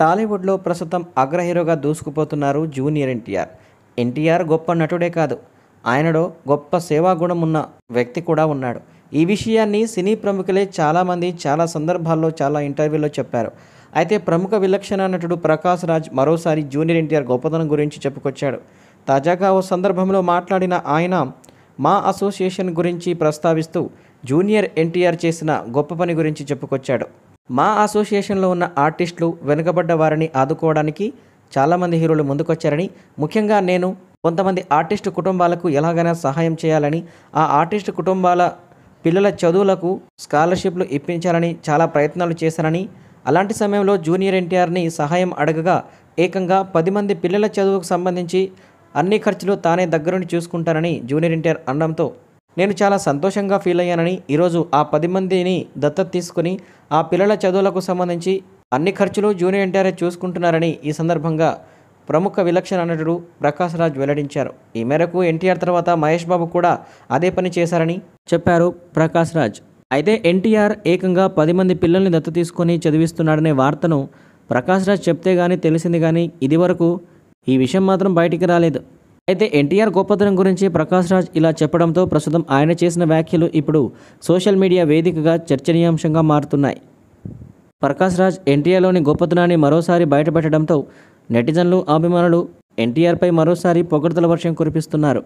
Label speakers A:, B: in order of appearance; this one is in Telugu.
A: టాలీవుడ్లో ప్రస్తుతం అగ్ర హీరోగా దూసుకుపోతున్నారు జూనియర్ ఎన్టీఆర్ ఎన్టీఆర్ గొప్ప నటుడే కాదు ఆయనలో గొప్ప సేవాగుణం ఉన్న వ్యక్తి కూడా ఉన్నాడు ఈ విషయాన్ని సినీ ప్రముఖులే చాలామంది చాలా సందర్భాల్లో చాలా ఇంటర్వ్యూలో చెప్పారు అయితే ప్రముఖ విలక్షణ నటుడు ప్రకాశ్ రాజ్ మరోసారి జూనియర్ ఎన్టీఆర్ గొప్పతనం గురించి చెప్పుకొచ్చాడు తాజాగా ఓ సందర్భంలో మాట్లాడిన ఆయన మా అసోసియేషన్ గురించి ప్రస్తావిస్తూ జూనియర్ ఎన్టీఆర్ చేసిన గొప్ప పని గురించి చెప్పుకొచ్చాడు మా అసోసియేషన్లో ఉన్న ఆర్టిస్టులు వెనుకబడ్డ వారిని ఆదుకోవడానికి చాలామంది హీరోలు ముందుకొచ్చారని ముఖ్యంగా నేను కొంతమంది ఆర్టిస్టు కుటుంబాలకు ఎలాగైనా సహాయం చేయాలని ఆ ఆర్టిస్టు కుటుంబాల పిల్లల చదువులకు స్కాలర్షిప్లు ఇప్పించాలని చాలా ప్రయత్నాలు చేశానని అలాంటి సమయంలో జూనియర్ ఎన్టీఆర్ని సహాయం అడగగా ఏకంగా పది మంది పిల్లల చదువుకు సంబంధించి అన్ని ఖర్చులు తానే దగ్గరుండి చూసుకుంటానని జూనియర్ ఎన్టీఆర్ అనడంతో నేను చాలా సంతోషంగా ఫీల్ అయ్యానని ఈరోజు ఆ పది మందిని దత్తత తీసుకుని ఆ పిల్లల చదువులకు సంబంధించి అన్ని ఖర్చులు జూనియర్ ఎన్టీఆర్ఏ చూసుకుంటున్నారని ఈ సందర్భంగా ప్రముఖ విలక్షణ నటుడు ప్రకాశ్ రాజ్ వెల్లడించారు ఈ మేరకు ఎన్టీఆర్ తర్వాత మహేష్ బాబు కూడా అదే పని చేశారని చెప్పారు ప్రకాశ్ రాజ్ అయితే ఎన్టీఆర్ ఏకంగా పది మంది పిల్లల్ని దత్త తీసుకొని చదివిస్తున్నాడనే వార్తను ప్రకాశ్ రాజ్ చెప్తే గానీ తెలిసింది కానీ ఇదివరకు ఈ విషయం మాత్రం బయటికి రాలేదు అయితే ఎన్టీఆర్ గొప్పతనం గురించి ప్రకాశ్ రాజ్ ఇలా చెప్పడంతో ప్రస్తుతం ఆయన చేసిన వ్యాఖ్యలు ఇప్పుడు సోషల్ మీడియా వేదికగా చర్చనీయాంశంగా మారుతున్నాయి ప్రకాశ్ రాజ్ ఎన్టీఆర్లోని గొప్పతనాన్ని మరోసారి బయటపెట్టడంతో నెటిజన్లు అభిమానులు ఎన్టీఆర్పై మరోసారి పొగడ్తల వర్షం కురిపిస్తున్నారు